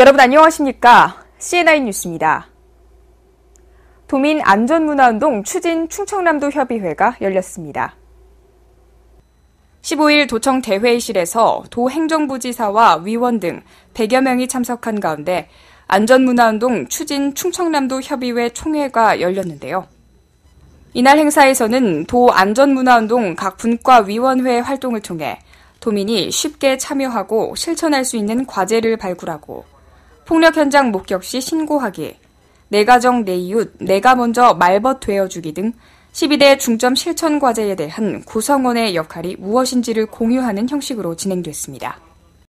여러분 안녕하십니까? CNI 뉴스입니다. 도민 안전문화운동 추진 충청남도 협의회가 열렸습니다. 15일 도청 대회의실에서 도 행정부지사와 위원 등 100여 명이 참석한 가운데 안전문화운동 추진 충청남도 협의회 총회가 열렸는데요. 이날 행사에서는 도 안전문화운동 각 분과 위원회 활동을 통해 도민이 쉽게 참여하고 실천할 수 있는 과제를 발굴하고 폭력 현장 목격 시 신고하기, 내 네 가정 내 네 이웃 내가 먼저 말벗 되어주기 등 12대 중점 실천 과제에 대한 구성원의 역할이 무엇인지를 공유하는 형식으로 진행됐습니다.